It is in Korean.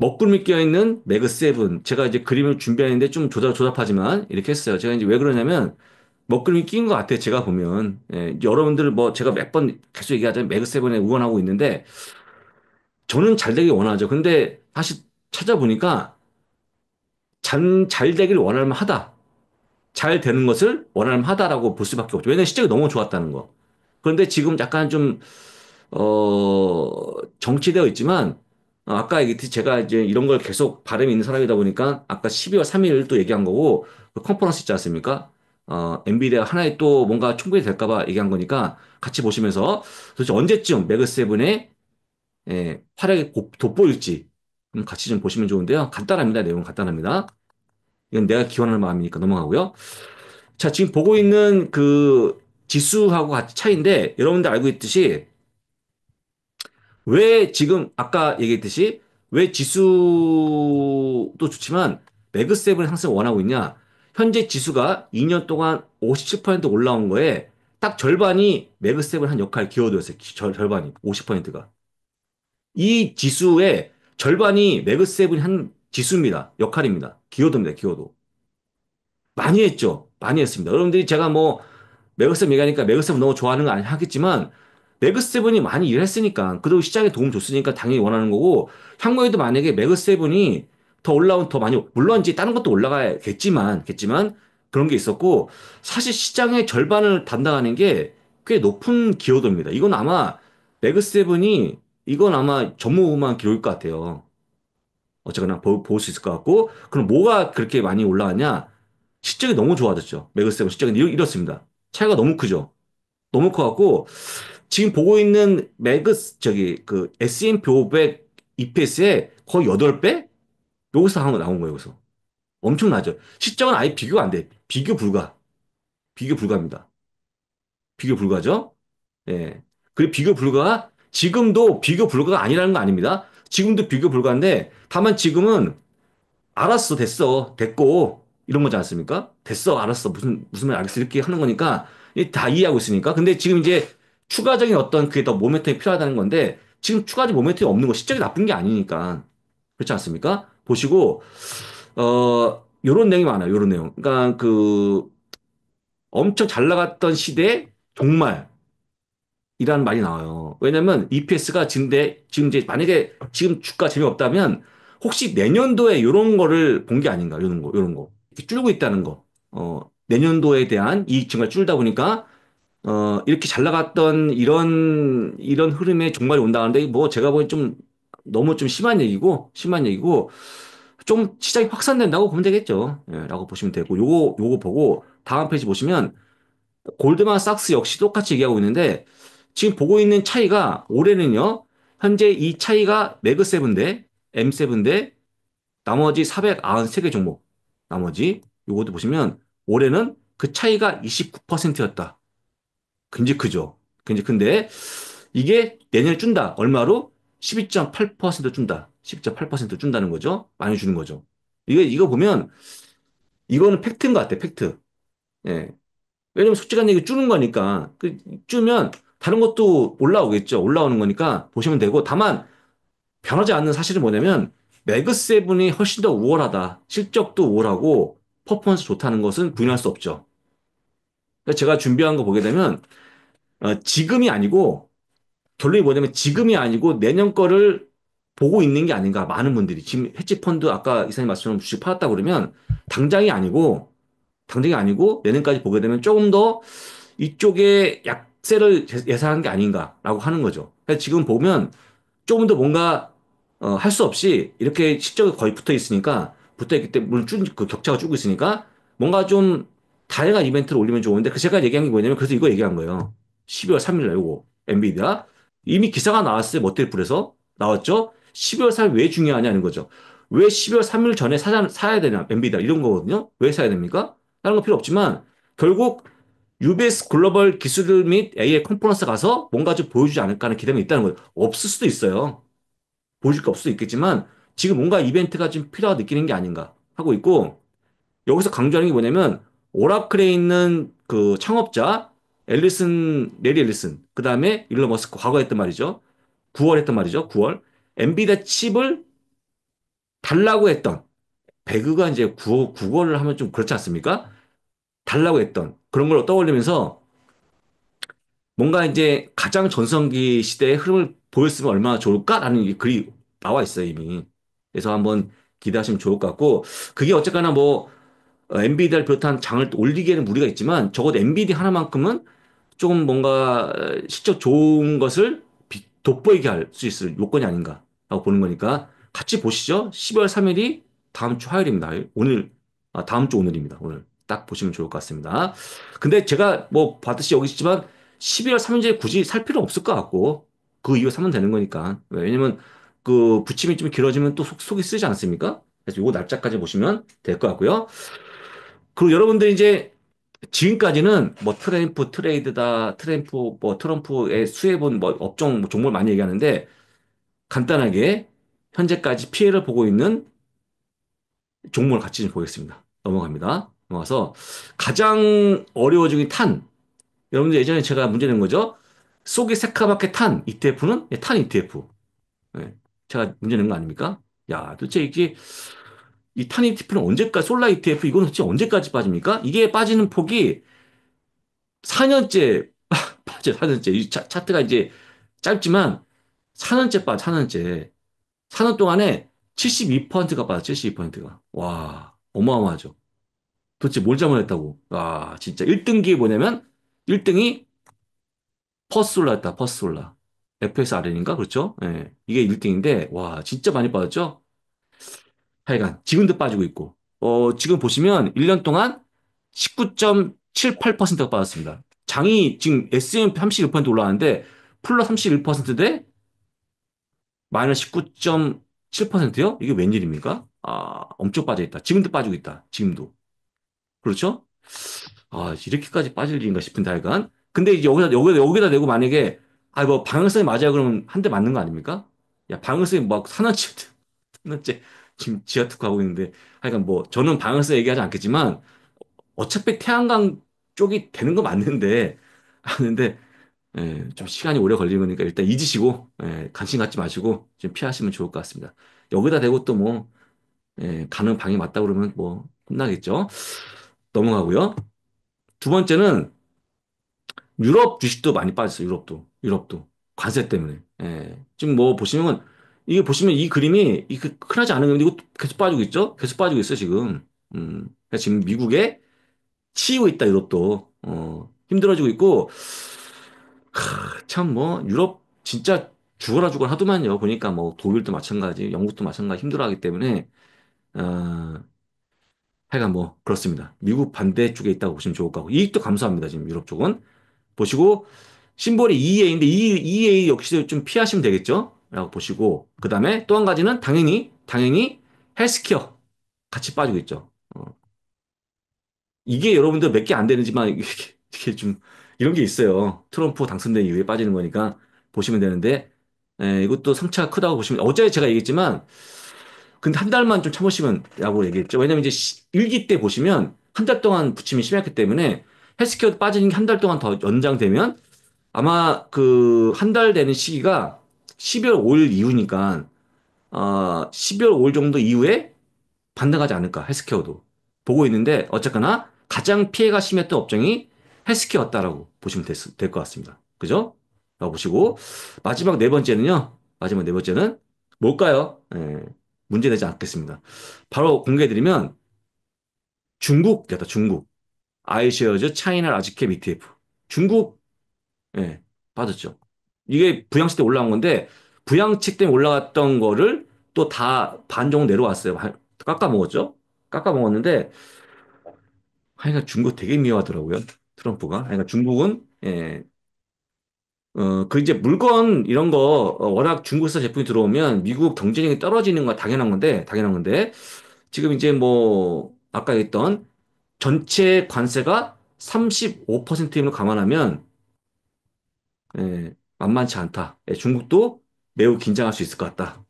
먹구름이 끼어있는 매그 세븐. 제가 이제 그림을 준비하는데 좀 조잡, 조잡하지만 이렇게 했어요. 제가 이제 왜 그러냐면 먹구름이 낀 것 같아요. 제가 보면. 예, 여러분들 뭐 제가 몇 번 계속 얘기하자면 매그 세븐에 응원하고 있는데 저는 잘 되길 원하죠. 근데 다시 찾아보니까 잘, 잘 되길 원할만 하다. 잘 되는 것을 원할만 하다라고 볼 수밖에 없죠. 왜냐면 실적이 너무 좋았다는 거. 그런데 지금 약간 좀, 어, 정치되어 있지만 어, 아까 얘기했듯이 제가 이제 이런 걸 계속 발음이 있는 사람이다 보니까 아까 12월 3일 또 얘기한 거고 그 컨퍼런스 있지 않습니까? 어, 엔비디아 하나의 또 뭔가 충분히 될까봐 얘기한 거니까 같이 보시면서 도대체 언제쯤 매그세븐의 예, 활약이 돋보일지 음, 같이 좀 보시면 좋은데요. 간단합니다. 내용은 간단합니다. 이건 내가 기원하는 마음이니까 넘어가고요. 자, 지금 보고 있는 그 지수하고 같이 차이인데 여러분들 알고 있듯이 왜 지금 아까 얘기했듯이 왜 지수도 좋지만 매그세븐 상승을 원하고 있냐? 현재 지수가 2년 동안 57% 올라온 거에 딱 절반이 매그세븐 한 역할 기여도였어요. 절, 반이 50%가 이 지수의 절반이 매그세븐 한 지수입니다. 역할입니다. 기여도입니다. 기여도 많이 했죠. 많이 했습니다. 여러분들이 제가 뭐 매그세븐 얘기하니까 매그세븐 너무 좋아하는 거 아니 하겠지만 매그세븐이 많이 일했으니까 그리고 시장에 도움 줬으니까 당연히 원하는 거고 향후에도 만약에 매그세븐이 더 올라온 더 많이 물론 이제 다른 것도 올라가겠지만 겠지만 그런 게 있었고 사실 시장의 절반을 담당하는 게 꽤 높은 기여도입니다. 이건 아마 매그세븐이 이건 아마 전무후무한 기록일 것 같아요. 어쨌거나 볼 수 있을 것 같고 그럼 뭐가 그렇게 많이 올라왔냐시적이 너무 좋아졌죠. 매그세븐 시적이 이렇습니다. 차이가 너무 크죠. 너무 커갖고 지금 보고 있는 매그 저기 그 S&P 500 EPS의 거의 8배? 여기서 한거 나온 거예요, 여기서. 엄청나죠. 시적은 아예 비교가 안 돼. 비교 불가. 비교 불가입니다. 비교 불가죠. 예. 그리고 비교 불가 지금도 비교 불가가 아니라는 거 아닙니다. 지금도 비교 불가인데 다만 지금은 알았어, 됐어, 됐고 이런 거지 않습니까? 됐어, 알았어, 무슨 무슨 말 알겠어 이렇게 하는 거니까 다 이해하고 있으니까. 근데 지금 이제 추가적인 어떤 그게 더 모멘텀이 필요하다는 건데 지금 추가적인 모멘텀이 없는 거 실적이 나쁜 게 아니니까 그렇지 않습니까? 보시고 어 요런 내용이 많아요. 요런 내용. 그러니까 그 엄청 잘 나갔던 시대에 정말 이라는 말이 나와요. 왜냐면 EPS가 지금데 지금 이제 만약에 지금 주가 재미없다면 혹시 내년도에 요런 거를 본 게 아닌가 요런 거 요런 거 이렇게 줄고 있다는 거. 어 내년도에 대한 이익증가 줄다 보니까 어, 이렇게 잘 나갔던 이런, 이런 흐름에 종말이 온다는데, 뭐, 제가 보기엔 좀, 너무 좀 심한 얘기고, 심한 얘기고, 좀 시장이 확산된다고 보면 되겠죠. 예, 라고 보시면 되고, 요거, 요거 보고, 다음 페이지 보시면, 골드만삭스 역시 똑같이 얘기하고 있는데, 지금 보고 있는 차이가, 올해는요, 현재 이 차이가 매그7 세 대, M7 데 나머지 493개 종목, 나머지, 요것도 보시면, 올해는 그 차이가 29%였다. 굉장히 크죠. 굉장히 큰데 이게 내년에 준다. 얼마로? 12.8% 준다. 12.8% 준다는 거죠. 많이 주는 거죠. 이게 이거 보면 이거는 팩트인 것 같아. 팩트. 예. 왜냐면 솔직한 얘기 주는 거니까 그 주면 다른 것도 올라오겠죠. 올라오는 거니까 보시면 되고 다만 변하지 않는 사실은 뭐냐면 매그세븐이 훨씬 더 우월하다. 실적도 우월하고 퍼포먼스 좋다는 것은 부인할 수 없죠. 제가 준비한 거 보게 되면 어, 지금이 아니고 결론이 뭐냐면 지금이 아니고 내년 거를 보고 있는 게 아닌가 많은 분들이 지금 해치펀드 아까 이사님 말씀처럼 주식 팔았다 그러면 당장이 아니고 당장이 아니고 내년까지 보게 되면 조금 더 이쪽에 약세를 예, 예상한 게 아닌가라고 하는 거죠. 그러니 지금 보면 조금 더 뭔가 어, 할 수 없이 이렇게 실적이 거의 붙어 있으니까 붙어 있기 때문에 물론 쭉, 그 격차가 쭉 있으니까 뭔가 좀 다양한 이벤트를 올리면 좋은데 그 제가 얘기한 게 뭐냐면 그래서 이거 얘기한 거예요. 12월 3일 날이거 엔비디아 이미 기사가 나왔어요. 머테이플에서 나왔죠. 12월 3일 왜 중요하냐는 거죠. 왜 12월 3일 전에 사 사야 되냐 엔비디아 이런 거거든요. 왜 사야 됩니까? 다른 거 필요 없지만 결국 UBS 글로벌 기술 및 AI 컨퍼런스 가서 뭔가 좀 보여주지 않을까 하는 기대가 있다는 거예요. 없을 수도 있어요. 보여줄 게 없을 수도 있겠지만 지금 뭔가 이벤트가 좀 필요하다 느끼는 게 아닌가 하고 있고 여기서 강조하는 게 뭐냐면 오라클에 있는 그 창업자 앨리슨 레리 앨리슨 그다음에 일론 머스크 과거 했던 말이죠. 9월 했던 말이죠. 9월 엔비디아 칩을 달라고 했던 배그가 이제 구어, 국어를 하면 좀 그렇지 않습니까? 달라고 했던 그런 걸 떠올리면서 뭔가 이제 가장 전성기 시대의 흐름을 보였으면 얼마나 좋을까라는 글이 나와 있어요, 이미. 그래서 한번 기대하시면 좋을 것 같고, 그게 어쨌거나 뭐, 어, 엔비디아를 비롯한 장을 올리기에는 무리가 있지만 적어도 엔비디 하나만큼은 조금 뭔가 어, 실적 좋은 것을 돋보이게 할 수 있을 요건이 아닌가라고 보는 거니까 같이 보시죠. 12월 3일이 다음 주 화요일입니다. 오늘, 아, 다음 주 오늘입니다. 오늘. 딱 보시면 좋을 것 같습니다. 근데 제가 뭐 봤듯이 여기 있지만 12월 3일에 굳이 살 필요 없을 것 같고 그 이후에 사면 되는 거니까. 왜냐면 그 붙임이 좀 길어지면 또 속, 속이 쓰지 않습니까? 그래서 요 날짜까지 보시면 될 것 같고요. 그리고 여러분들 이제 지금까지는 뭐 트램프 트레이드다, 트램프 뭐 트럼프의 수혜본 뭐 업종 뭐 종목을 많이 얘기하는데 간단하게 현재까지 피해를 보고 있는 종목을 같이 좀 보겠습니다. 넘어갑니다. 넘어가서 가장 어려워지는 탄. 여러분들 예전에 제가 문제 낸 거죠? 속이 새카맣게 탄 ETF는 예, 탄 ETF. 예, 제가 문제 낸 거 아닙니까? 야, 도대체 이게 이 탄이 TF는 언제까지, 솔라 ETF, 이건 도대체 언제까지 빠집니까? 이게 빠지는 폭이 4년째, 빠져, 4년째. 이 차, 차트가 이제 짧지만 4년째 빠, 4년째. 4년 동안에 72%가 빠져, 72%가. 와, 어마어마하죠. 도대체 뭘 잘못했다고. 와, 진짜. 1등기에 뭐냐면, 1등이 퍼솔라였다, 스 퍼솔라. 스 FSRN인가? 그렇죠? 예. 이게 1등인데, 와, 진짜 많이 빠졌죠? 하여간 지금도 빠지고 있고 어, 지금 보시면 1년 동안 19.78%가 빠졌습니다. 장이 지금 S&P 31% 올라왔는데 플러스 31%대 마이너스 19.7%요? 이게 웬일입니까? 아, 엄청 빠져있다. 지금도 빠지고 있다. 지금도. 그렇죠? 아, 이렇게까지 빠질 일인가 싶은데 하여간. 근데 이제 여기다, 여기다, 여기다 대고 만약에, 아, 뭐 방향성이 맞아 그러면 한 대 맞는 거 아닙니까? 야, 방향성이 막 산화치, 산화째 지금 지하 특화하고 있는데 하여간 뭐 저는 방에서 얘기하지 않겠지만 어차피 태양광 쪽이 되는 거 맞는데 하는데 예, 좀 시간이 오래 걸리니까 일단 잊으시고 예, 관심 갖지 마시고 좀 피하시면 좋을 것 같습니다. 여기다 대고 또뭐 예, 가는 방이 맞다 그러면 뭐 혼나겠죠. 넘어가고요. 두 번째는 유럽 주식도 많이 빠졌어요. 유럽도 유럽도 관세 때문에 예, 지금 뭐 보시면 이게 보시면 이 그림이 이 그 흔하지 않은 그림 이거 계속 빠지고 있죠? 계속 빠지고 있어 지금. 음, 그러니까 지금 미국에 치이고 있다 유럽도 어, 힘들어지고 있고 참 뭐 유럽 진짜 죽어라 죽어라 하더만요. 보니까 뭐 독일도 마찬가지, 영국도 마찬가지 힘들어하기 때문에 어, 하여간 뭐 그렇습니다. 미국 반대쪽에 있다고 보시면 좋을 것 같고 이익도 감소합니다. 지금 유럽 쪽은 보시고 심볼이 EA인데 E, EA e 역시좀 피하시면 되겠죠. 라고 보시고, 그 다음에 또 한 가지는 당연히, 당연히 헬스케어 같이 빠지고 있죠. 어. 이게 여러분들 몇 개 안 되는지만 이렇게, 좀 이런 게 있어요. 트럼프 당선된 이후에 빠지는 거니까 보시면 되는데, 에, 예, 이것도 상처가 크다고 보시면, 어제 제가 얘기했지만, 근데 한 달만 좀 참으시면 라고 얘기했죠. 왜냐면 이제 일기 때 보시면 한 달 동안 부침이 심했기 때문에 헬스케어 빠지는 게 한 달 동안 더 연장되면 아마 그 한 달 되는 시기가 12월 5일 이후니까 어, 12월 5일 정도 이후에 반등하지 않을까 헬스케어도 보고 있는데 어쨌거나 가장 피해가 심했던 업종이 헬스케어였다라고 보시면 될 것 같습니다. 그죠? 라고 보시고 마지막 네 번째는요. 마지막 네 번째는 뭘까요? 예, 문제 되지 않겠습니다. 바로 공개해드리면 중국 됐다 중국 아이쉐어즈 차이나 라지캡 ETF 중국 예, 빠졌죠. 이게 부양책 때 올라온 건데 부양책 때에올라왔던 거를 또 다 반 정도 내려왔어요. 깎아 먹었죠. 깎아 먹었는데 하여간 중국 되게 미워하더라고요. 트럼프가. 하여간 중국은 예. 어, 그 이제 물건 이런 거 어, 워낙 중국에서 제품이 들어오면 미국 경쟁력이 떨어지는 건 당연한 건데 당연한 건데 지금 이제 뭐 아까 했던 전체 관세가 35%임을 감안하면 예, 만만치 않다. 예, 중국도 매우 긴장할 수 있을 것 같다.